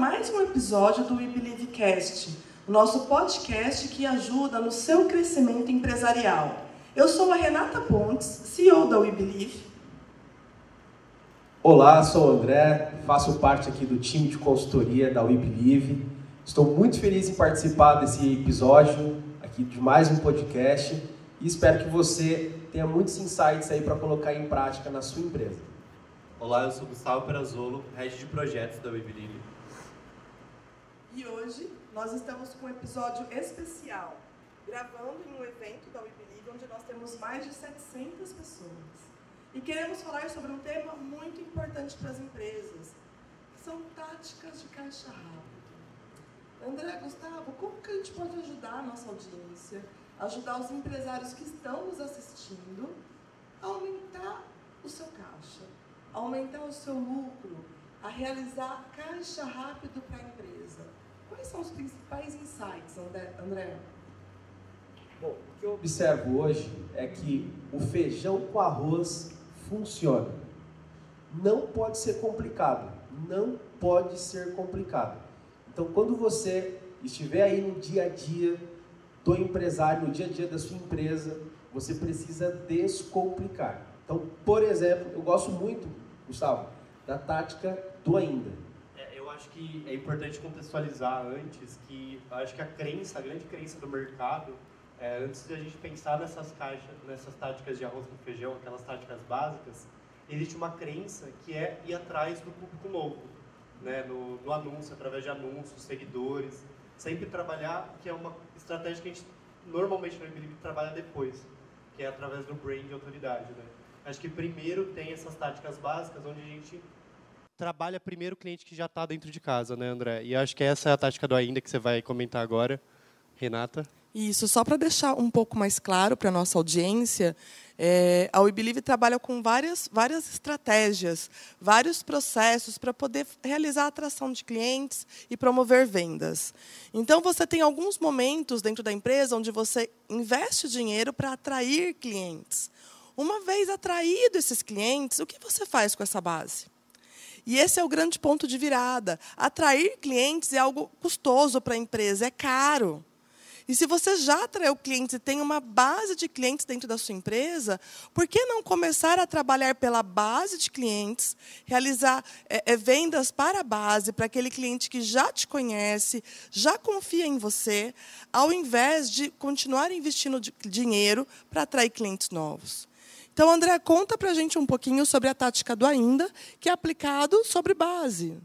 mais um episódio do We Believe Cast, o nosso podcast que ajuda no seu crescimento empresarial. Eu sou a Renata Pontes, CEO da We Believe. Olá, sou o André, faço parte aqui do time de consultoria da We Believe. Estou muito feliz em participar desse episódio aqui de mais um podcast e espero que você tenha muitos insights aí para colocar em prática na sua empresa. Olá, eu sou Gustavo Perazolo, head de projetos da We Believe. E hoje nós estamos com um episódio especial, gravando em um evento da WeBelieve, onde nós temos mais de 700 pessoas. E queremos falar sobre um tema muito importante para as empresas, que são táticas de caixa rápido. André, Gustavo, como que a gente pode ajudar a nossa audiência, ajudar os empresários que estão nos assistindo a aumentar o seu caixa, a aumentar o seu lucro, a realizar caixa rápido para a empresa? Quais são os principais insights, André? Bom, o que eu observo hoje é que o feijão com arroz funciona. Não pode ser complicado. Não pode ser complicado. Então, quando você estiver aí no dia a dia do empresário, no dia a dia da sua empresa, você precisa descomplicar. Então, por exemplo, eu gosto muito, Gustavo, da tática do ainda acho que é importante contextualizar antes que acho que a crença, a grande crença do mercado, é, antes de a gente pensar nessas caixas, nessas táticas de arroz com feijão, aquelas táticas básicas, existe uma crença que é ir atrás do público novo, né? no, no anúncio, através de anúncios, seguidores, sempre trabalhar, que é uma estratégia que a gente normalmente no né, MBLIB trabalha depois, que é através do brand e autoridade. Né? Acho que primeiro tem essas táticas básicas, onde a gente trabalha primeiro o cliente que já está dentro de casa, né, André? E acho que essa é a tática do ainda que você vai comentar agora, Renata. Isso, só para deixar um pouco mais claro para a nossa audiência, é, a Believe trabalha com várias, várias estratégias, vários processos para poder realizar a atração de clientes e promover vendas. Então, você tem alguns momentos dentro da empresa onde você investe dinheiro para atrair clientes. Uma vez atraído esses clientes, o que você faz com essa base? E esse é o grande ponto de virada. Atrair clientes é algo custoso para a empresa, é caro. E se você já atraiu clientes e tem uma base de clientes dentro da sua empresa, por que não começar a trabalhar pela base de clientes, realizar é, é, vendas para a base, para aquele cliente que já te conhece, já confia em você, ao invés de continuar investindo dinheiro para atrair clientes novos? Então, André, conta para a gente um pouquinho sobre a tática do ainda, que é aplicado sobre base.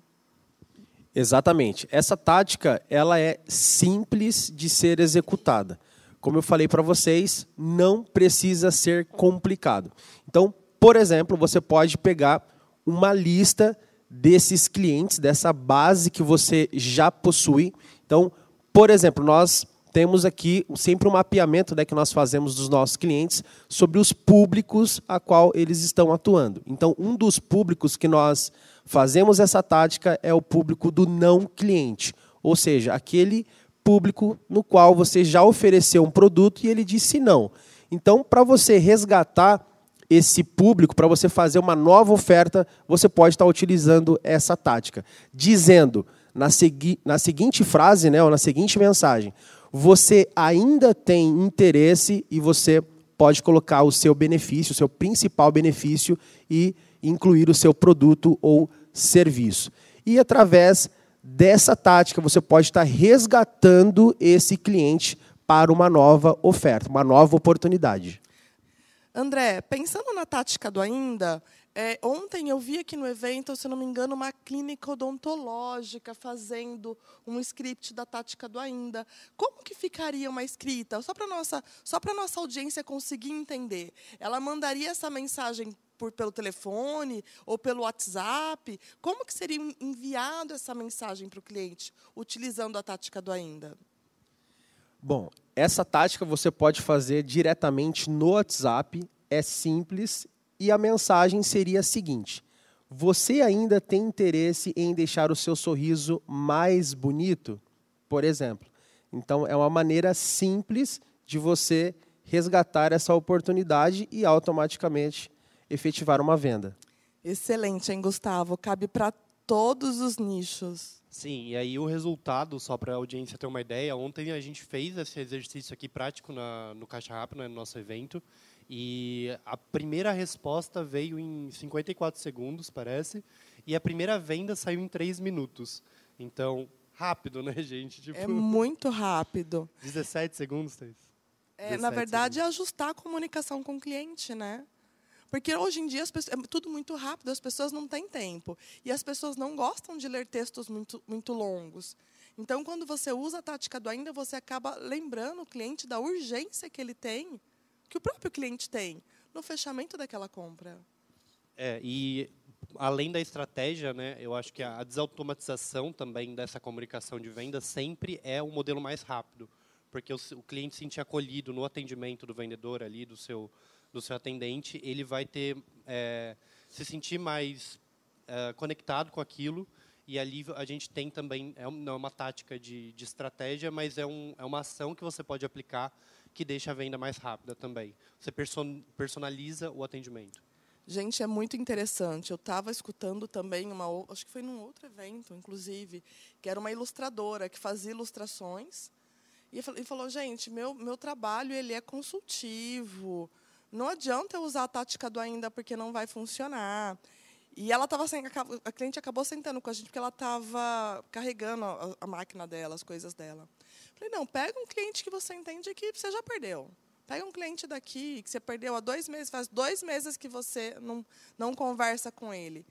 Exatamente. Essa tática ela é simples de ser executada. Como eu falei para vocês, não precisa ser complicado. Então, por exemplo, você pode pegar uma lista desses clientes, dessa base que você já possui. Então, por exemplo, nós temos aqui sempre um mapeamento né, que nós fazemos dos nossos clientes sobre os públicos a qual eles estão atuando. Então, um dos públicos que nós fazemos essa tática é o público do não cliente, ou seja, aquele público no qual você já ofereceu um produto e ele disse não. Então, para você resgatar esse público, para você fazer uma nova oferta, você pode estar utilizando essa tática, dizendo na, segui na seguinte frase, né, ou na seguinte mensagem: você ainda tem interesse e você pode colocar o seu benefício, o seu principal benefício e incluir o seu produto ou serviço. E através dessa tática, você pode estar resgatando esse cliente para uma nova oferta, uma nova oportunidade. André, pensando na tática do ainda, é, ontem eu vi aqui no evento, se não me engano, uma clínica odontológica fazendo um script da tática do ainda. Como que ficaria uma escrita? Só para nossa, só para nossa audiência conseguir entender. Ela mandaria essa mensagem por, pelo telefone ou pelo WhatsApp? Como que seria enviado essa mensagem para o cliente utilizando a tática do ainda? Bom, essa tática você pode fazer diretamente no WhatsApp, é simples e a mensagem seria a seguinte: Você ainda tem interesse em deixar o seu sorriso mais bonito? Por exemplo. Então, é uma maneira simples de você resgatar essa oportunidade e automaticamente efetivar uma venda. Excelente, hein, Gustavo? Cabe para todos os nichos. Sim, e aí o resultado, só para a audiência ter uma ideia, ontem a gente fez esse exercício aqui prático na, no Caixa Rápido, né, no nosso evento, e a primeira resposta veio em 54 segundos, parece, e a primeira venda saiu em 3 minutos. Então, rápido, né, gente? Tipo, é muito rápido. 17 segundos, Thais? É, na verdade, segundos. é ajustar a comunicação com o cliente, né? Porque hoje em dia pessoas, é tudo muito rápido, as pessoas não têm tempo. E as pessoas não gostam de ler textos muito, muito longos. Então, quando você usa a tática do ainda, você acaba lembrando o cliente da urgência que ele tem que o próprio cliente tem no fechamento daquela compra. É, e além da estratégia, né, eu acho que a desautomatização também dessa comunicação de venda sempre é o um modelo mais rápido, porque o, o cliente se sentir acolhido no atendimento do vendedor ali, do seu, do seu atendente, ele vai ter é, se sentir mais é, conectado com aquilo e ali a gente tem também, é não é uma tática de, de estratégia, mas é, um, é uma ação que você pode aplicar que deixa a venda mais rápida também. Você personaliza o atendimento. Gente, é muito interessante. Eu estava escutando também uma, acho que foi num outro evento, inclusive, que era uma ilustradora que fazia ilustrações e falou: gente, meu meu trabalho ele é consultivo. Não adianta eu usar a tática do ainda porque não vai funcionar. E ela estava a cliente acabou sentando com a gente porque ela estava carregando a máquina dela, as coisas dela. Falei, não, pega um cliente que você entende que você já perdeu. Pega um cliente daqui que você perdeu há dois meses, faz dois meses que você não, não conversa com ele.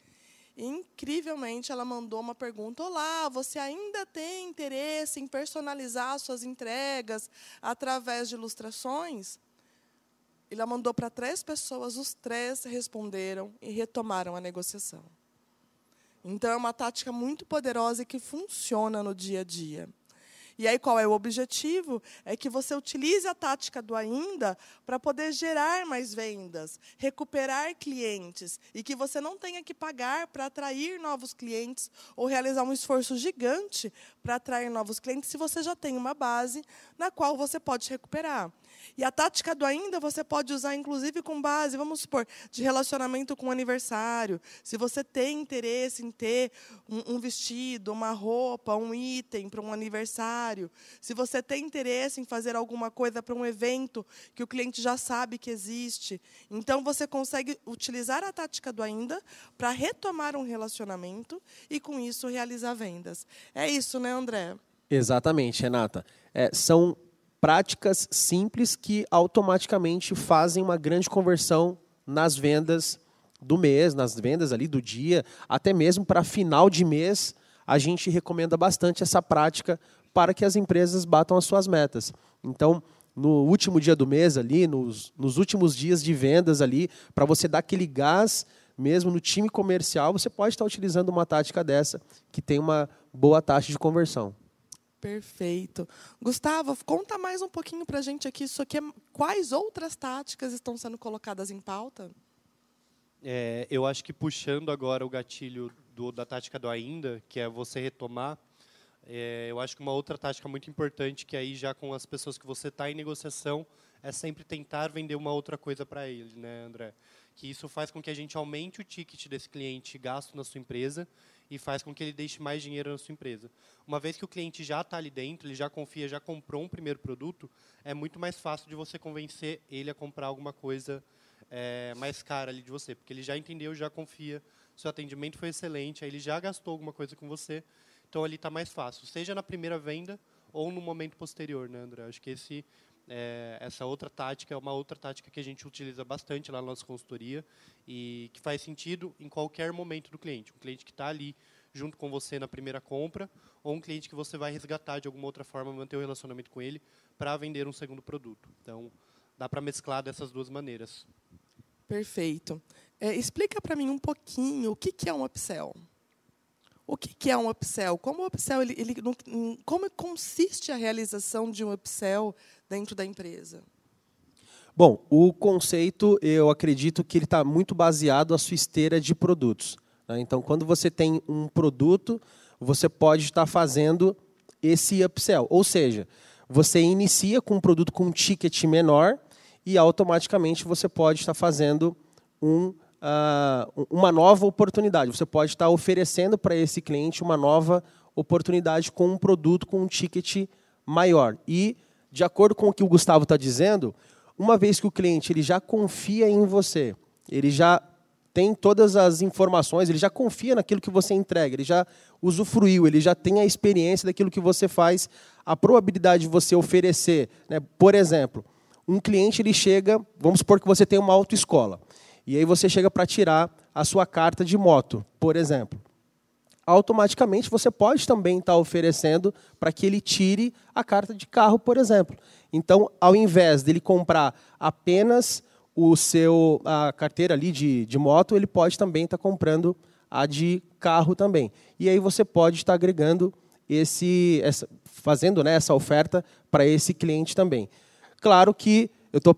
E, incrivelmente, ela mandou uma pergunta: Olá, você ainda tem interesse em personalizar suas entregas através de ilustrações? Ela mandou para três pessoas, os três responderam e retomaram a negociação. Então, é uma tática muito poderosa e que funciona no dia a dia. E aí qual é o objetivo? É que você utilize a tática do ainda para poder gerar mais vendas, recuperar clientes e que você não tenha que pagar para atrair novos clientes ou realizar um esforço gigante para atrair novos clientes se você já tem uma base na qual você pode recuperar. E a tática do ainda você pode usar, inclusive, com base, vamos supor, de relacionamento com aniversário. Se você tem interesse em ter um, um vestido, uma roupa, um item para um aniversário, se você tem interesse em fazer alguma coisa para um evento que o cliente já sabe que existe, então você consegue utilizar a tática do ainda para retomar um relacionamento e, com isso, realizar vendas. É isso, né, André? Exatamente, Renata. É, são práticas simples que automaticamente fazem uma grande conversão nas vendas do mês, nas vendas ali do dia, até mesmo para final de mês, a gente recomenda bastante essa prática para que as empresas batam as suas metas. Então, no último dia do mês ali, nos, nos últimos dias de vendas ali, para você dar aquele gás mesmo no time comercial, você pode estar utilizando uma tática dessa que tem uma boa taxa de conversão. Perfeito. Gustavo, conta mais um pouquinho para a gente aqui isso aqui, é, quais outras táticas estão sendo colocadas em pauta? É, eu acho que puxando agora o gatilho do, da tática do ainda, que é você retomar, é, eu acho que uma outra tática muito importante, que aí já com as pessoas que você está em negociação, é sempre tentar vender uma outra coisa para ele, né, André? Que isso faz com que a gente aumente o ticket desse cliente gasto na sua empresa e faz com que ele deixe mais dinheiro na sua empresa. Uma vez que o cliente já está ali dentro, ele já confia, já comprou um primeiro produto, é muito mais fácil de você convencer ele a comprar alguma coisa é, mais cara ali de você, porque ele já entendeu, já confia, seu atendimento foi excelente, aí ele já gastou alguma coisa com você, então ali está mais fácil, seja na primeira venda ou no momento posterior, né, André? Acho que esse é, essa outra tática é uma outra tática que a gente utiliza bastante lá na nossa consultoria e que faz sentido em qualquer momento do cliente. Um cliente que está ali junto com você na primeira compra ou um cliente que você vai resgatar de alguma outra forma, manter o um relacionamento com ele para vender um segundo produto. Então, dá para mesclar dessas duas maneiras. Perfeito. É, explica para mim um pouquinho o que, que é um upsell. O que é um upsell? Como o upsell, ele, ele, como consiste a realização de um upsell dentro da empresa? Bom, o conceito eu acredito que ele está muito baseado à sua esteira de produtos. Né? Então, quando você tem um produto, você pode estar tá fazendo esse upsell, ou seja, você inicia com um produto com um ticket menor e automaticamente você pode estar tá fazendo um uh, uma nova oportunidade. Você pode estar oferecendo para esse cliente uma nova oportunidade com um produto, com um ticket maior. E, de acordo com o que o Gustavo está dizendo, uma vez que o cliente ele já confia em você, ele já tem todas as informações, ele já confia naquilo que você entrega, ele já usufruiu, ele já tem a experiência daquilo que você faz, a probabilidade de você oferecer, né? por exemplo, um cliente ele chega, vamos supor que você tem uma autoescola, e aí você chega para tirar a sua carta de moto, por exemplo. Automaticamente você pode também estar tá oferecendo para que ele tire a carta de carro, por exemplo. Então, ao invés dele comprar apenas o seu a carteira ali de, de moto, ele pode também estar tá comprando a de carro também. E aí você pode estar tá agregando esse, essa, fazendo né, essa oferta para esse cliente também. Claro que eu estou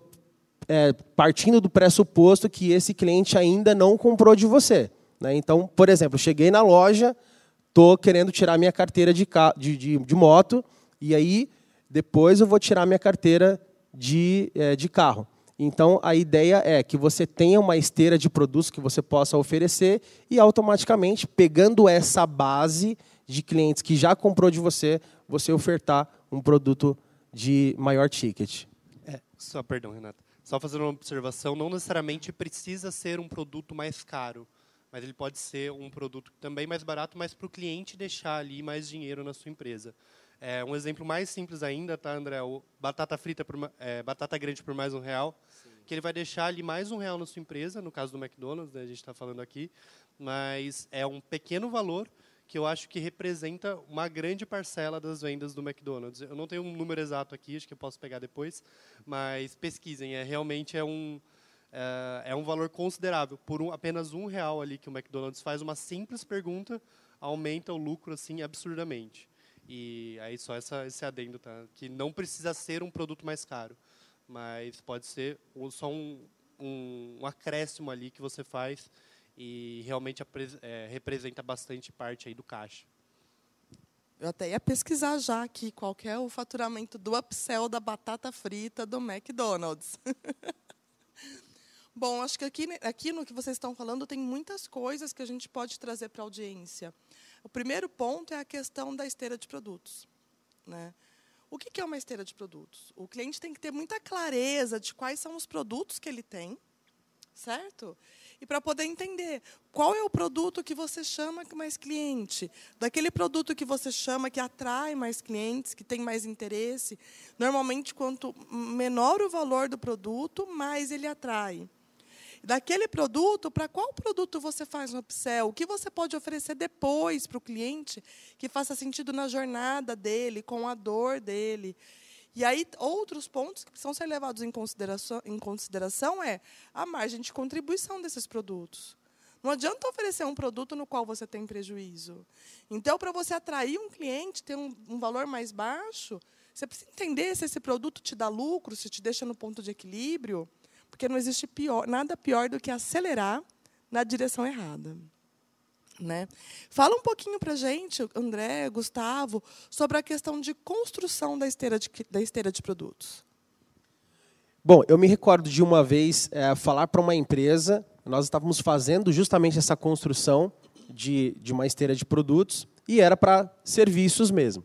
é, partindo do pressuposto que esse cliente ainda não comprou de você. Né? Então, por exemplo, cheguei na loja, estou querendo tirar minha carteira de, de, de, de, moto, e aí depois eu vou tirar minha carteira de, é, de carro. Então, a ideia é que você tenha uma esteira de produtos que você possa oferecer e, automaticamente, pegando essa base de clientes que já comprou de você, você ofertar um produto de maior ticket. É, só, perdão, Renato. Só fazendo uma observação, não necessariamente precisa ser um produto mais caro, mas ele pode ser um produto também mais barato, mas para o cliente deixar ali mais dinheiro na sua empresa. É, um exemplo mais simples ainda, tá, André? O batata frita, por, é, batata grande por mais um real, Sim. que ele vai deixar ali mais um real na sua empresa, no caso do McDonald's, né, a gente está falando aqui, mas é um pequeno valor que eu acho que representa uma grande parcela das vendas do McDonald's. Eu não tenho um número exato aqui, acho que eu posso pegar depois, mas pesquisem, é realmente é um é, é um valor considerável. Por um, apenas um real ali que o McDonald's faz uma simples pergunta aumenta o lucro assim absurdamente. E aí só essa, esse adendo, tá? Que não precisa ser um produto mais caro, mas pode ser só um, um, um acréscimo ali que você faz e realmente é, representa bastante parte aí do caixa. Eu até ia pesquisar já aqui qual é o faturamento do upsell da batata frita do McDonald's. Bom, acho que aqui, aqui no que vocês estão falando tem muitas coisas que a gente pode trazer para a audiência. O primeiro ponto é a questão da esteira de produtos. Né? O que é uma esteira de produtos? O cliente tem que ter muita clareza de quais são os produtos que ele tem, certo? E para poder entender qual é o produto que você chama mais cliente, daquele produto que você chama que atrai mais clientes, que tem mais interesse. Normalmente, quanto menor o valor do produto, mais ele atrai. Daquele produto, para qual produto você faz um upsell? O que você pode oferecer depois para o cliente que faça sentido na jornada dele, com a dor dele? E aí, outros pontos que precisam ser levados em consideração, em consideração é a margem de contribuição desses produtos. Não adianta oferecer um produto no qual você tem prejuízo. Então, para você atrair um cliente, ter um, um, valor mais baixo, você precisa entender se esse produto te dá lucro, se te deixa no ponto de equilíbrio, porque não existe pior, nada pior do que acelerar na direção errada. Né? Fala um pouquinho para gente, André, Gustavo, sobre a questão de construção da esteira de, da esteira de produtos. Bom, eu me recordo de uma vez é, falar para uma empresa, nós estávamos fazendo justamente essa construção de, de uma esteira de produtos e era para serviços mesmo.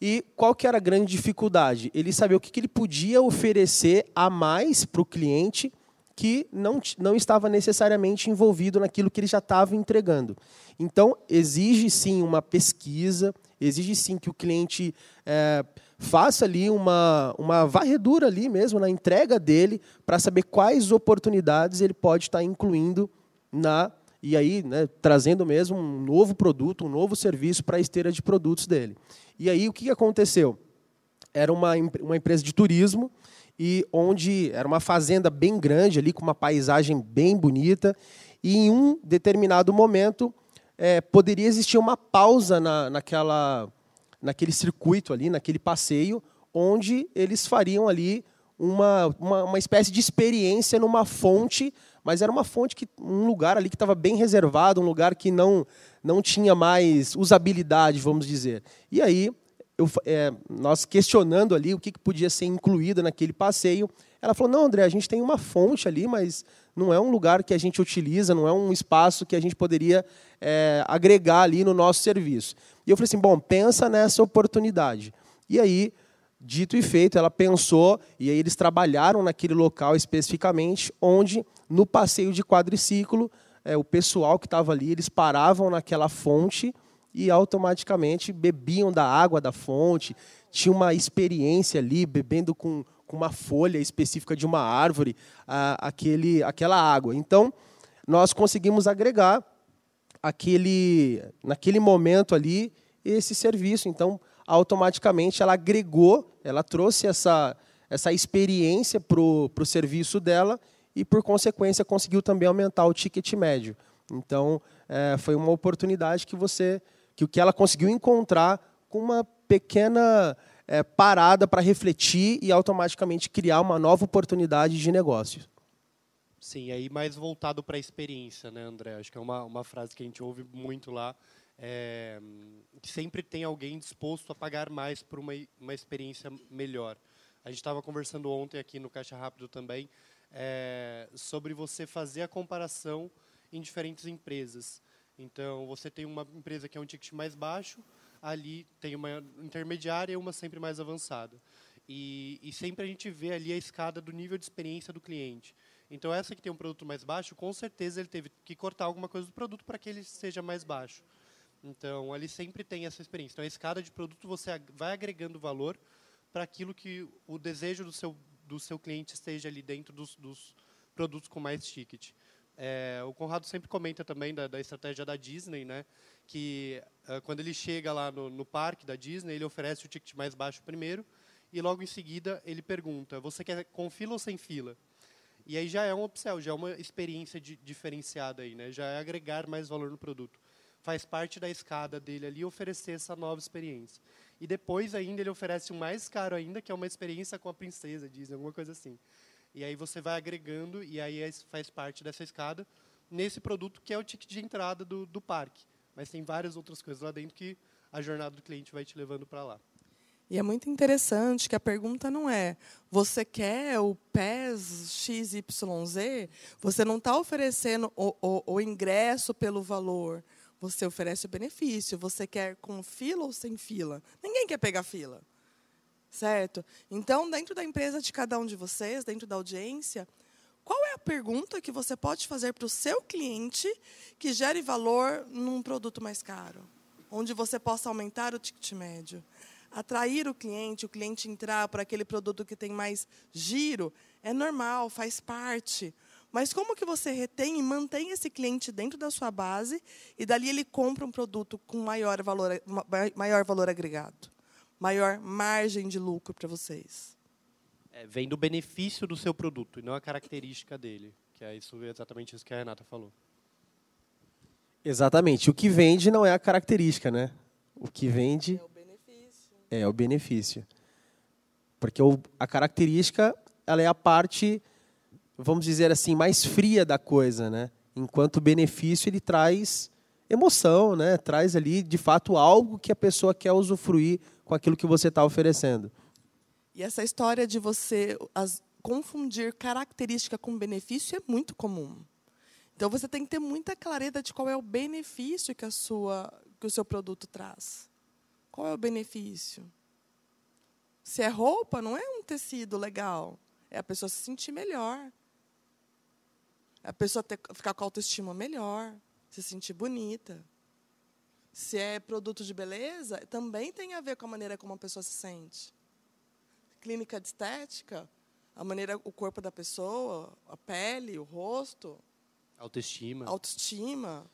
E qual que era a grande dificuldade? Ele sabia o que, que ele podia oferecer a mais para o cliente que não, não estava necessariamente envolvido naquilo que ele já estava entregando. Então, exige sim uma pesquisa, exige sim que o cliente é, faça ali uma, uma varredura ali mesmo na entrega dele para saber quais oportunidades ele pode estar tá incluindo na e aí né, trazendo mesmo um novo produto, um novo serviço para a esteira de produtos dele. E aí o que aconteceu? Era uma, uma empresa de turismo e onde era uma fazenda bem grande ali, com uma paisagem bem bonita, e em um determinado momento é, poderia existir uma pausa na, naquela, naquele circuito ali, naquele passeio, onde eles fariam ali uma, uma, uma espécie de experiência numa fonte, mas era uma fonte, que, um lugar ali que estava bem reservado, um lugar que não, não tinha mais usabilidade, vamos dizer. E aí eu, é, nós questionando ali o que, que podia ser incluído naquele passeio, ela falou: não, André, a gente tem uma fonte ali, mas não é um lugar que a gente utiliza, não é um espaço que a gente poderia é, agregar ali no nosso serviço. E eu falei assim: bom, pensa nessa oportunidade. E aí, dito e feito, ela pensou, e aí eles trabalharam naquele local especificamente, onde no passeio de quadriciclo, é, o pessoal que estava ali, eles paravam naquela fonte e automaticamente bebiam da água da fonte, tinha uma experiência ali, bebendo com, com uma folha específica de uma árvore, aquele, aquela água. Então, nós conseguimos agregar aquele, naquele momento ali esse serviço. Então, automaticamente, ela agregou, ela trouxe essa, essa experiência para o serviço dela e, por consequência, conseguiu também aumentar o ticket médio. Então, é, foi uma oportunidade que você que o que ela conseguiu encontrar com uma pequena é, parada para refletir e automaticamente criar uma nova oportunidade de negócio. Sim, aí mais voltado para a experiência, né, André? Acho que é uma, uma frase que a gente ouve muito lá. É, sempre tem alguém disposto a pagar mais por uma, uma experiência melhor. A gente estava conversando ontem aqui no Caixa Rápido também é, sobre você fazer a comparação em diferentes empresas. Então, você tem uma empresa que é um ticket mais baixo, ali tem uma intermediária e uma sempre mais avançada. E, e sempre a gente vê ali a escada do nível de experiência do cliente. Então, essa que tem um produto mais baixo, com certeza ele teve que cortar alguma coisa do produto para que ele seja mais baixo. Então, ali sempre tem essa experiência. Então, a escada de produto você vai agregando valor para aquilo que o desejo do seu, do seu cliente esteja ali dentro dos, dos produtos com mais ticket. É, o Conrado sempre comenta também da, da estratégia da Disney, né? Que é, quando ele chega lá no, no, parque da Disney, ele oferece o ticket mais baixo primeiro e logo em seguida ele pergunta: você quer com fila ou sem fila? E aí já é um upsell, já é uma experiência de, diferenciada aí, né? Já é agregar mais valor no produto. Faz parte da escada dele ali oferecer essa nova experiência. E depois ainda ele oferece o mais caro ainda, que é uma experiência com a princesa Disney, alguma coisa assim. E aí você vai agregando e aí é faz parte dessa escada nesse produto que é o ticket de entrada do, do parque. Mas tem várias outras coisas lá dentro que a jornada do cliente vai te levando para lá. E é muito interessante que a pergunta não é você quer o PES XYZ? Você não está oferecendo o, o, o, ingresso pelo valor, você oferece o benefício. Você quer com fila ou sem fila? Ninguém quer pegar fila. Certo? Então, dentro da empresa de cada um de vocês, dentro da audiência, qual é a pergunta que você pode fazer para o seu cliente que gere valor num produto mais caro? Onde você possa aumentar o ticket médio? Atrair o cliente, o cliente entrar para aquele produto que tem mais giro, é normal, faz parte. Mas como que você retém e mantém esse cliente dentro da sua base e dali ele compra um produto com maior valor, maior valor agregado? maior margem de lucro para vocês. É, vem do benefício do seu produto e não a característica dele, que é isso exatamente isso que a Renata falou. Exatamente. O que vende não é a característica, né? O que vende é o benefício. É, é o benefício. Porque o, a característica ela é a parte, vamos dizer assim, mais fria da coisa, né? Enquanto o benefício ele traz emoção, né? Traz ali, de fato, algo que a pessoa quer usufruir com aquilo que você está oferecendo. E essa história de você as, confundir característica com benefício é muito comum. Então você tem que ter muita clareza de qual é o benefício que a sua que o seu produto traz. Qual é o benefício? Se é roupa, não é um tecido legal. É a pessoa se sentir melhor. É a pessoa ter, ficar com a autoestima melhor se sentir bonita. Se é produto de beleza, também tem a ver com a maneira como a pessoa se sente. Clínica de estética, a maneira, o corpo da pessoa, a pele, o rosto. Autoestima. Autoestima.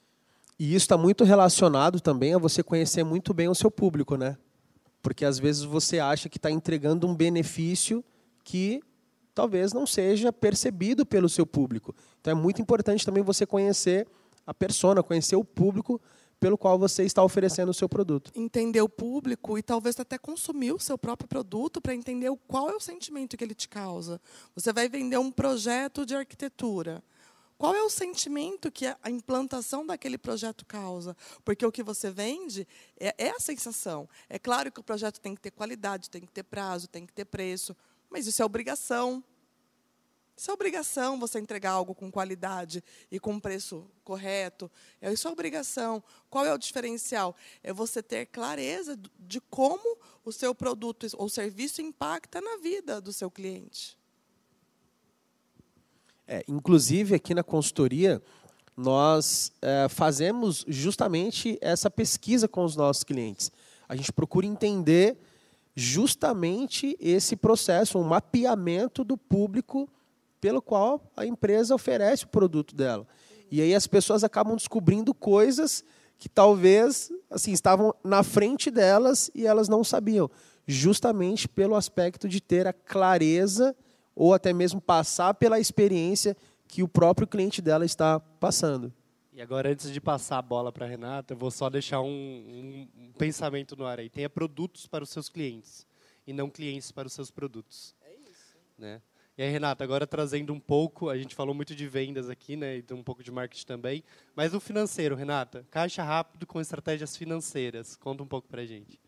E isso está muito relacionado também a você conhecer muito bem o seu público, né? Porque às vezes você acha que está entregando um benefício que talvez não seja percebido pelo seu público. Então é muito importante também você conhecer a persona, conhecer o público pelo qual você está oferecendo o seu produto. Entender o público e talvez até consumir o seu próprio produto para entender qual é o sentimento que ele te causa. Você vai vender um projeto de arquitetura. Qual é o sentimento que a implantação daquele projeto causa? Porque o que você vende é, é a sensação. É claro que o projeto tem que ter qualidade, tem que ter prazo, tem que ter preço, mas isso é obrigação isso é obrigação você entregar algo com qualidade e com preço correto. É isso é obrigação. Qual é o diferencial? É você ter clareza de como o seu produto ou serviço impacta na vida do seu cliente. É, inclusive aqui na consultoria nós é, fazemos justamente essa pesquisa com os nossos clientes. A gente procura entender justamente esse processo, um mapeamento do público pelo qual a empresa oferece o produto dela. E aí as pessoas acabam descobrindo coisas que talvez assim estavam na frente delas e elas não sabiam, justamente pelo aspecto de ter a clareza ou até mesmo passar pela experiência que o próprio cliente dela está passando. E agora, antes de passar a bola para a Renata, eu vou só deixar um, um, pensamento no ar aí. Tenha produtos para os seus clientes e não clientes para os seus produtos. É isso. Né? E aí, Renata, agora trazendo um pouco, a gente falou muito de vendas aqui, né, e um pouco de marketing também, mas o financeiro, Renata, caixa rápido com estratégias financeiras. Conta um pouco a gente.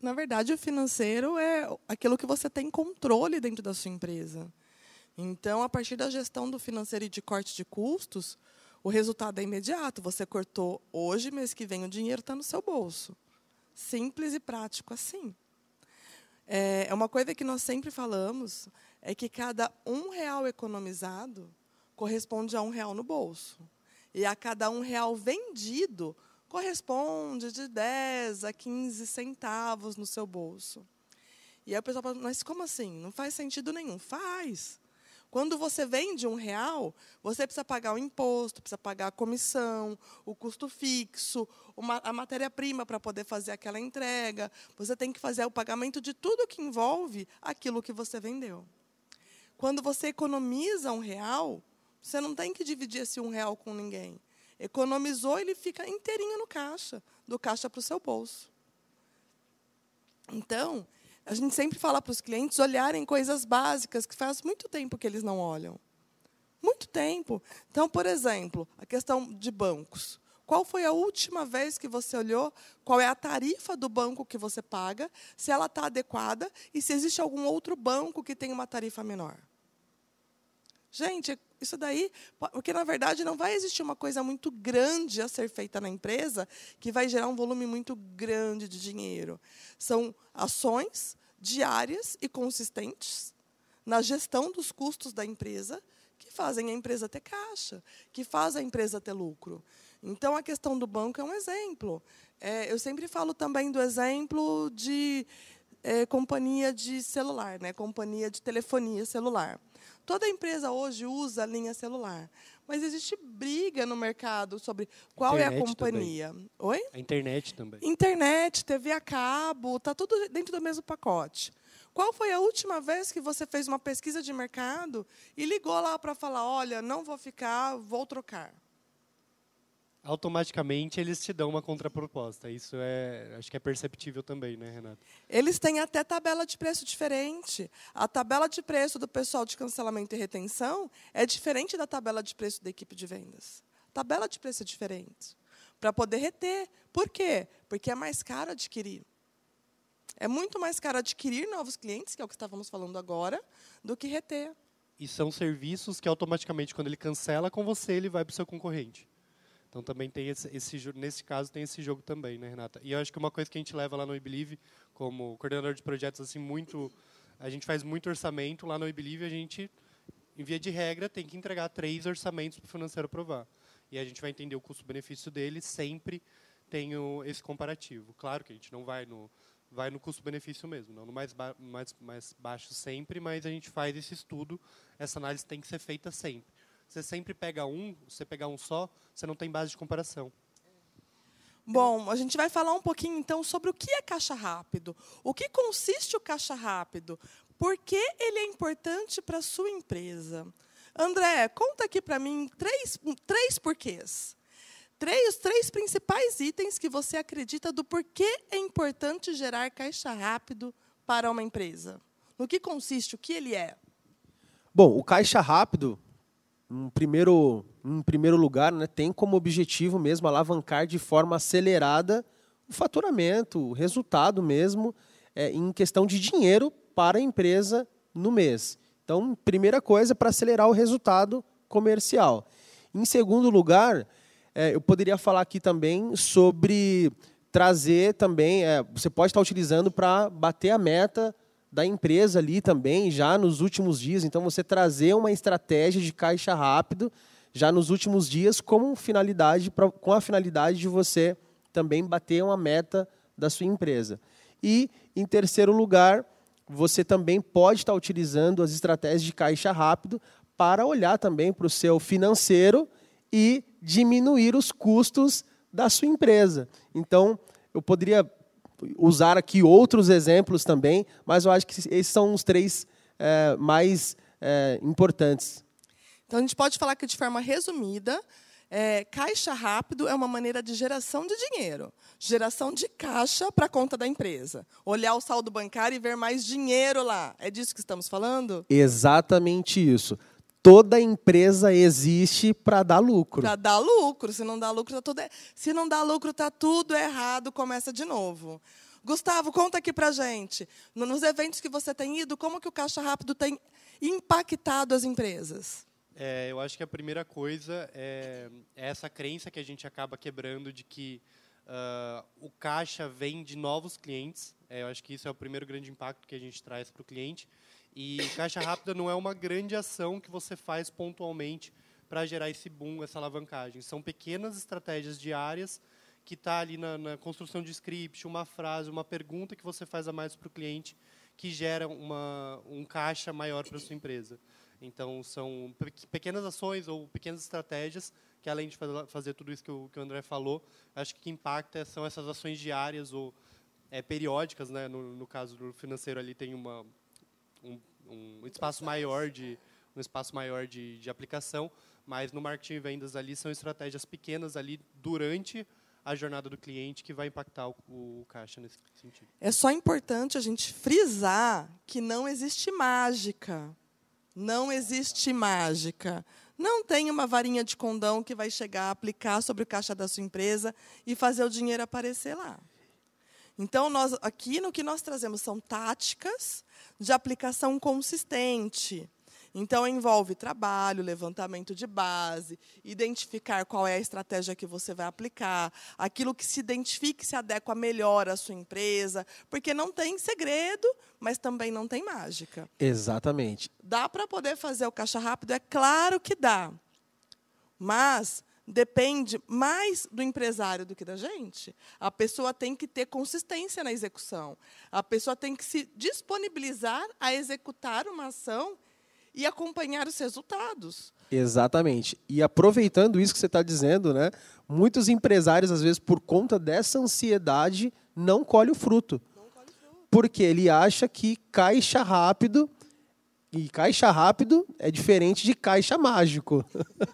Na verdade, o financeiro é aquilo que você tem controle dentro da sua empresa. Então, a partir da gestão do financeiro e de corte de custos, o resultado é imediato. Você cortou hoje, mês que vem o dinheiro está no seu bolso. Simples e prático assim. É, é uma coisa que nós sempre falamos, é que cada um real economizado corresponde a um real no bolso. E a cada um real vendido corresponde de 10 a 15 centavos no seu bolso. E aí o pessoal fala, mas como assim? Não faz sentido nenhum. Faz. Quando você vende um real, você precisa pagar o imposto, precisa pagar a comissão, o custo fixo, uma, a matéria-prima para poder fazer aquela entrega. Você tem que fazer o pagamento de tudo que envolve aquilo que você vendeu. Quando você economiza um real, você não tem que dividir esse um real com ninguém. Economizou, ele fica inteirinho no caixa, do caixa para o seu bolso. Então, a gente sempre fala para os clientes olharem coisas básicas que faz muito tempo que eles não olham. Muito tempo. Então, por exemplo, a questão de bancos. Qual foi a última vez que você olhou qual é a tarifa do banco que você paga, se ela está adequada e se existe algum outro banco que tem uma tarifa menor? Gente, isso daí, porque na verdade não vai existir uma coisa muito grande a ser feita na empresa que vai gerar um volume muito grande de dinheiro. São ações diárias e consistentes na gestão dos custos da empresa que fazem a empresa ter caixa, que faz a empresa ter lucro. Então, a questão do banco é um exemplo. É, eu sempre falo também do exemplo de é, companhia de celular, né? companhia de telefonia celular. Toda empresa hoje usa linha celular, mas existe briga no mercado sobre qual internet é a companhia. Também. Oi? A internet também. Internet, TV a cabo, tá tudo dentro do mesmo pacote. Qual foi a última vez que você fez uma pesquisa de mercado e ligou lá para falar, olha, não vou ficar, vou trocar? automaticamente eles te dão uma contraproposta. Isso é, acho que é perceptível também, né, Renato Eles têm até tabela de preço diferente. A tabela de preço do pessoal de cancelamento e retenção é diferente da tabela de preço da equipe de vendas. tabela de preço é diferente para poder reter. Por quê? Porque é mais caro adquirir. É muito mais caro adquirir novos clientes, que é o que estávamos falando agora, do que reter. E são serviços que automaticamente, quando ele cancela com você, ele vai para o seu concorrente. Então também tem esse, esse, nesse caso tem esse jogo também, né, Renata? E eu acho que uma coisa que a gente leva lá no iBelieve, como coordenador de projetos assim muito, a gente faz muito orçamento lá no iBelieve, a gente em via de regra tem que entregar três orçamentos para o financeiro aprovar. E a gente vai entender o custo-benefício dele, sempre tem o, esse comparativo. Claro que a gente não vai no vai no custo-benefício mesmo, não no mais, ba mais, mais baixo sempre, mas a gente faz esse estudo, essa análise tem que ser feita sempre você sempre pega um, você pegar um só, você não tem base de comparação. Bom, a gente vai falar um pouquinho então sobre o que é caixa rápido, o que consiste o caixa rápido, por que ele é importante para a sua empresa. André, conta aqui para mim três, três porquês. Três, os três principais itens que você acredita do porquê é importante gerar caixa rápido para uma empresa. No que consiste, o que ele é? Bom, o caixa rápido um primeiro, em primeiro lugar, né, tem como objetivo mesmo alavancar de forma acelerada o faturamento, o resultado mesmo, é, em questão de dinheiro para a empresa no mês. Então, primeira coisa, é para acelerar o resultado comercial. Em segundo lugar, é, eu poderia falar aqui também sobre trazer também, é, você pode estar utilizando para bater a meta da empresa ali também, já nos últimos dias. Então, você trazer uma estratégia de caixa rápido já nos últimos dias como finalidade, com a finalidade de você também bater uma meta da sua empresa. E, em terceiro lugar, você também pode estar tá utilizando as estratégias de caixa rápido para olhar também para o seu financeiro e diminuir os custos da sua empresa. Então, eu poderia usar aqui outros exemplos também, mas eu acho que esses são os três é, mais é, importantes. Então, a gente pode falar que, de forma resumida, é, caixa rápido é uma maneira de geração de dinheiro, geração de caixa para a conta da empresa. Olhar o saldo bancário e ver mais dinheiro lá. É disso que estamos falando? Exatamente isso toda empresa existe para dar lucro. Para dar lucro. Se não dá lucro, tá tudo, se não dá lucro, tá tudo errado, começa de novo. Gustavo, conta aqui para gente. Nos eventos que você tem ido, como que o Caixa Rápido tem impactado as empresas? É, eu acho que a primeira coisa é, é essa crença que a gente acaba quebrando de que uh, o caixa vem de novos clientes. É, eu acho que isso é o primeiro grande impacto que a gente traz para o cliente. E caixa rápida não é uma grande ação que você faz pontualmente para gerar esse boom, essa alavancagem. São pequenas estratégias diárias que está ali na, na, construção de script, uma frase, uma pergunta que você faz a mais para o cliente que gera uma, um caixa maior para a sua empresa. Então, são pequenas ações ou pequenas estratégias que, além de fazer tudo isso que o, que o André falou, acho que o que impacta são essas ações diárias ou é, periódicas. Né? No, no caso do financeiro, ali tem uma, um, um espaço maior de um espaço maior de, de aplicação, mas no marketing e vendas ali são estratégias pequenas ali durante a jornada do cliente que vai impactar o, o, caixa nesse sentido. É só importante a gente frisar que não existe mágica. Não existe mágica. Não tem uma varinha de condão que vai chegar a aplicar sobre o caixa da sua empresa e fazer o dinheiro aparecer lá. Então, nós, aqui no que nós trazemos são táticas de aplicação consistente. Então, envolve trabalho, levantamento de base, identificar qual é a estratégia que você vai aplicar, aquilo que se identifique se adequa melhor à sua empresa, porque não tem segredo, mas também não tem mágica. Exatamente. Dá para poder fazer o caixa rápido? É claro que dá. Mas depende mais do empresário do que da gente. A pessoa tem que ter consistência na execução. A pessoa tem que se disponibilizar a executar uma ação e acompanhar os resultados. Exatamente. E aproveitando isso que você está dizendo, né, muitos empresários, às vezes, por conta dessa ansiedade, não colhe o fruto. Não colhe o fruto. Porque ele acha que caixa rápido e caixa rápido é diferente de caixa mágico.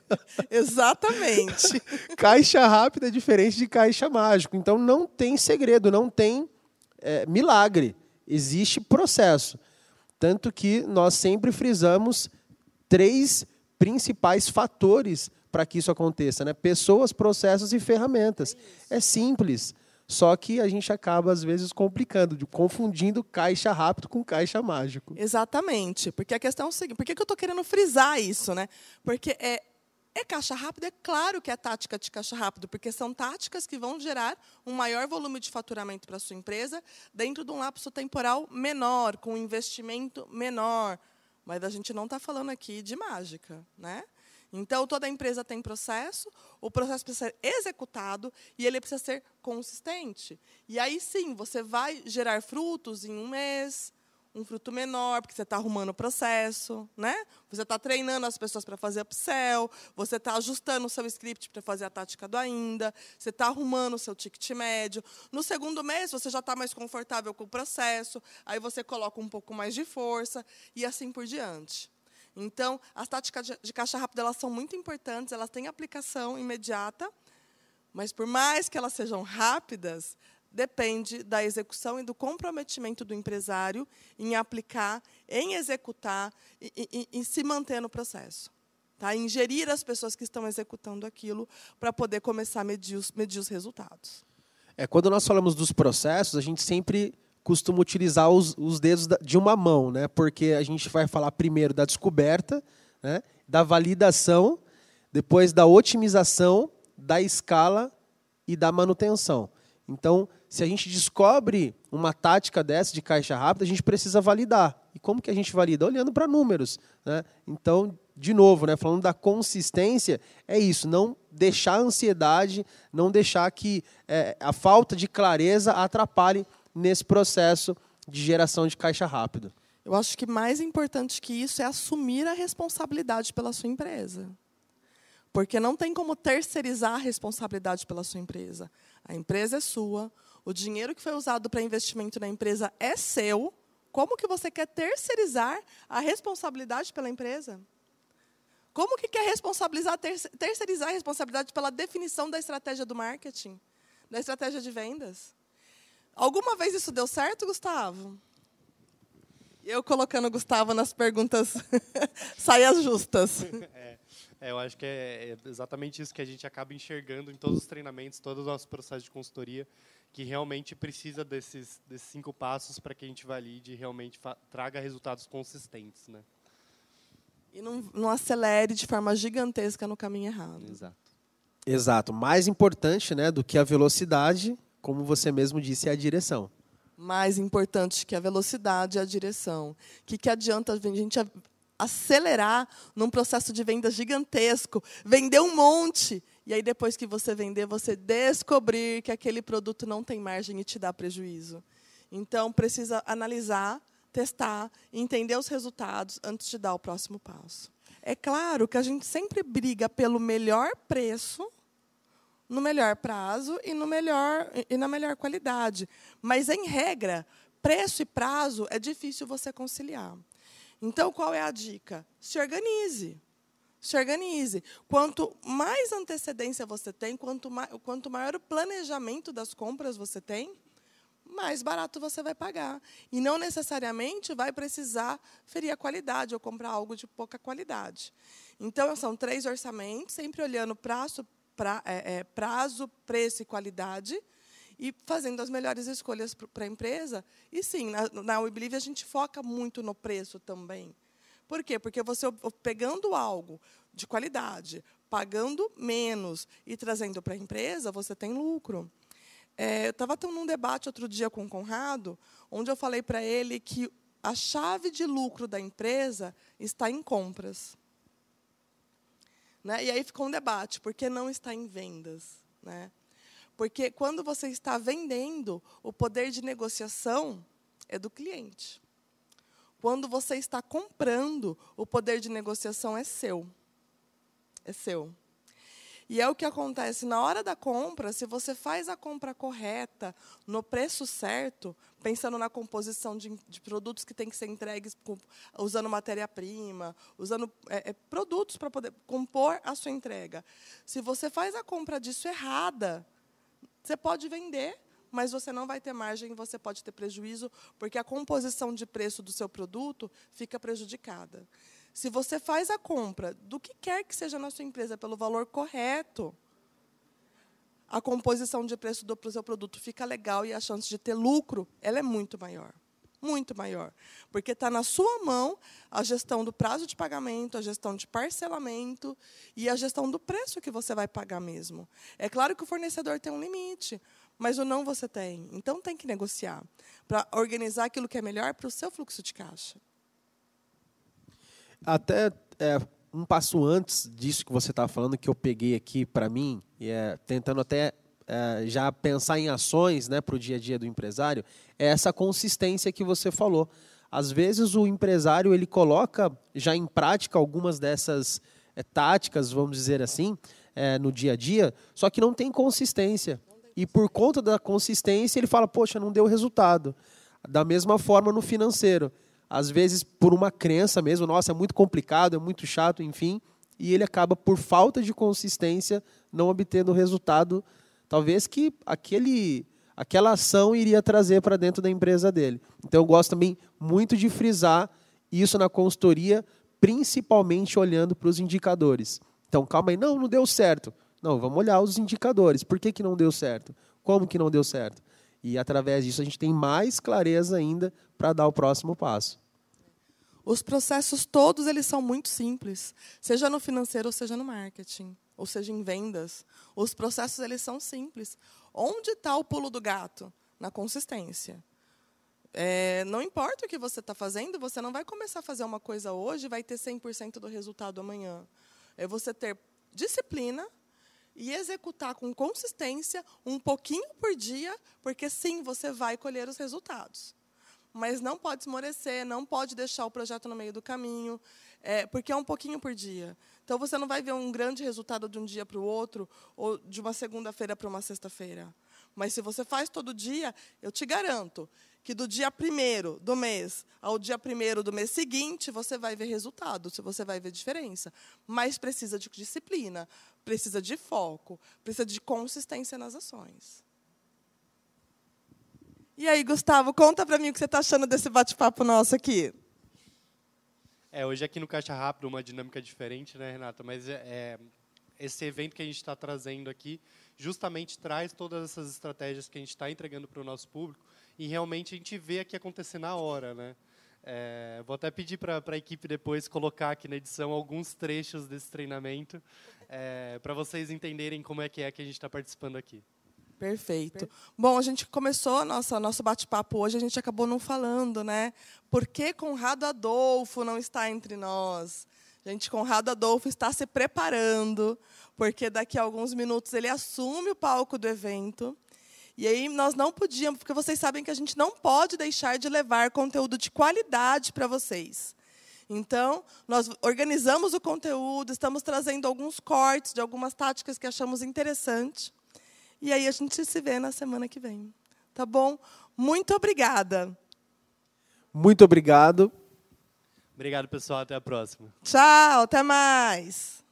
Exatamente. caixa rápida é diferente de caixa mágico. Então não tem segredo, não tem é, milagre. Existe processo. Tanto que nós sempre frisamos três principais fatores para que isso aconteça: né? pessoas, processos e ferramentas. É, é simples. Só que a gente acaba, às vezes, complicando, confundindo caixa rápido com caixa mágico. Exatamente. Porque a questão é o seguinte: por que eu estou querendo frisar isso, né? Porque é, é caixa rápido é claro que é tática de caixa rápido, porque são táticas que vão gerar um maior volume de faturamento para a sua empresa dentro de um lapso temporal menor, com um investimento menor. Mas a gente não está falando aqui de mágica, né? Então, toda empresa tem processo, o processo precisa ser executado e ele precisa ser consistente. E aí sim, você vai gerar frutos em um mês, um fruto menor, porque você está arrumando o processo, né? Você está treinando as pessoas para fazer upsell, você está ajustando o seu script para fazer a tática do ainda, você está arrumando o seu ticket médio. No segundo mês, você já está mais confortável com o processo, aí você coloca um pouco mais de força e assim por diante. Então, as táticas de caixa rápida elas são muito importantes, elas têm aplicação imediata, mas por mais que elas sejam rápidas, depende da execução e do comprometimento do empresário em aplicar, em executar e, e, e se manter no processo. Tá? Ingerir as pessoas que estão executando aquilo para poder começar a medir os, medir os resultados. É, quando nós falamos dos processos, a gente sempre costumo utilizar os, os dedos de uma mão, né? Porque a gente vai falar primeiro da descoberta, né? da validação, depois da otimização, da escala e da manutenção. Então, se a gente descobre uma tática dessa de caixa rápida, a gente precisa validar. E como que a gente valida? Olhando para números. Né? Então, de novo, né, falando da consistência, é isso, não deixar a ansiedade, não deixar que é, a falta de clareza atrapalhe nesse processo de geração de caixa rápido. Eu acho que mais importante que isso é assumir a responsabilidade pela sua empresa. Porque não tem como terceirizar a responsabilidade pela sua empresa. A empresa é sua, o dinheiro que foi usado para investimento na empresa é seu. Como que você quer terceirizar a responsabilidade pela empresa? Como que quer responsabilizar, terceirizar a responsabilidade pela definição da estratégia do marketing, da estratégia de vendas? Alguma vez isso deu certo, Gustavo? Eu colocando o Gustavo nas perguntas saias justas. É, é, eu acho que é, é exatamente isso que a gente acaba enxergando em todos os treinamentos, todos os nossos processos de consultoria, que realmente precisa desses, desses cinco passos para que a gente valide e realmente traga resultados consistentes. Né? E não, não acelere de forma gigantesca no caminho errado. Exato. Exato. Mais importante né, do que a velocidade como você mesmo disse, é a direção. Mais importante que a velocidade é a direção. O que, que adianta a gente acelerar num processo de venda gigantesco, vender um monte, e aí depois que você vender, você descobrir que aquele produto não tem margem e te dá prejuízo. Então, precisa analisar, testar, entender os resultados antes de dar o próximo passo. É claro que a gente sempre briga pelo melhor preço no melhor prazo e, no melhor, e na melhor qualidade. Mas, em regra, preço e prazo é difícil você conciliar. Então, qual é a dica? Se organize. Se organize. Quanto mais antecedência você tem, quanto, ma quanto maior o planejamento das compras você tem, mais barato você vai pagar. E não necessariamente vai precisar ferir a qualidade ou comprar algo de pouca qualidade. Então, são três orçamentos, sempre olhando prazo, pra, é, é, prazo, preço e qualidade, e fazendo as melhores escolhas para a empresa. E sim, na, na WeBelieve a gente foca muito no preço também. Por quê? Porque você pegando algo de qualidade, pagando menos e trazendo para a empresa, você tem lucro. É, eu estava tendo um debate outro dia com o Conrado, onde eu falei para ele que a chave de lucro da empresa está em compras. Né? E aí ficou um debate, por que não está em vendas? Né? Porque quando você está vendendo, o poder de negociação é do cliente. Quando você está comprando, o poder de negociação é seu. É seu. E é o que acontece na hora da compra, se você faz a compra correta, no preço certo, pensando na composição de, de produtos que tem que ser entregues usando matéria-prima, usando é, é, produtos para poder compor a sua entrega. Se você faz a compra disso errada, você pode vender, mas você não vai ter margem, você pode ter prejuízo, porque a composição de preço do seu produto fica prejudicada. Se você faz a compra do que quer que seja na sua empresa pelo valor correto, a composição de preço do seu produto fica legal e a chance de ter lucro ela é muito maior. Muito maior. Porque está na sua mão a gestão do prazo de pagamento, a gestão de parcelamento e a gestão do preço que você vai pagar mesmo. É claro que o fornecedor tem um limite, mas o não você tem. Então tem que negociar para organizar aquilo que é melhor para o seu fluxo de caixa. Até é, um passo antes disso que você estava tá falando, que eu peguei aqui para mim, e é, tentando até é, já pensar em ações né, para o dia a dia do empresário, é essa consistência que você falou. Às vezes o empresário ele coloca já em prática algumas dessas é, táticas, vamos dizer assim, é, no dia a dia, só que não tem consistência. E por conta da consistência, ele fala: Poxa, não deu resultado. Da mesma forma no financeiro às vezes por uma crença mesmo, nossa, é muito complicado, é muito chato, enfim, e ele acaba por falta de consistência não obtendo o resultado talvez que aquele aquela ação iria trazer para dentro da empresa dele. Então eu gosto também muito de frisar isso na consultoria, principalmente olhando para os indicadores. Então calma aí, não, não deu certo. Não, vamos olhar os indicadores. Por que, que não deu certo? Como que não deu certo? E através disso a gente tem mais clareza ainda para dar o próximo passo. Os processos todos eles são muito simples, seja no financeiro, ou seja no marketing, ou seja em vendas. Os processos eles são simples. Onde está o pulo do gato? Na consistência. É, não importa o que você está fazendo, você não vai começar a fazer uma coisa hoje e vai ter 100% do resultado amanhã. É você ter disciplina, e executar com consistência, um pouquinho por dia, porque sim, você vai colher os resultados. Mas não pode esmorecer, não pode deixar o projeto no meio do caminho, é, porque é um pouquinho por dia. Então você não vai ver um grande resultado de um dia para o outro, ou de uma segunda-feira para uma sexta-feira. Mas se você faz todo dia, eu te garanto, que do dia primeiro do mês ao dia primeiro do mês seguinte, você vai ver resultado, você vai ver diferença. Mas precisa de disciplina, precisa de foco, precisa de consistência nas ações. E aí, Gustavo, conta para mim o que você está achando desse bate-papo nosso aqui. É, hoje aqui no Caixa Rápido, uma dinâmica diferente, né, Renata? Mas é, é esse evento que a gente está trazendo aqui justamente traz todas essas estratégias que a gente está entregando para o nosso público e realmente a gente vê aqui acontecer na hora, né? É, vou até pedir para a equipe depois colocar aqui na edição alguns trechos desse treinamento, é, para vocês entenderem como é que é que a gente está participando aqui. Perfeito. Bom, a gente começou nossa nosso bate-papo hoje, a gente acabou não falando, né? Por que Conrado Adolfo não está entre nós? Gente, Conrado Adolfo está se preparando, porque daqui a alguns minutos ele assume o palco do evento. E aí nós não podíamos, porque vocês sabem que a gente não pode deixar de levar conteúdo de qualidade para vocês. Então, nós organizamos o conteúdo, estamos trazendo alguns cortes de algumas táticas que achamos interessante. E aí a gente se vê na semana que vem. Tá bom? Muito obrigada. Muito obrigado. Obrigado, pessoal. Até a próxima. Tchau, até mais.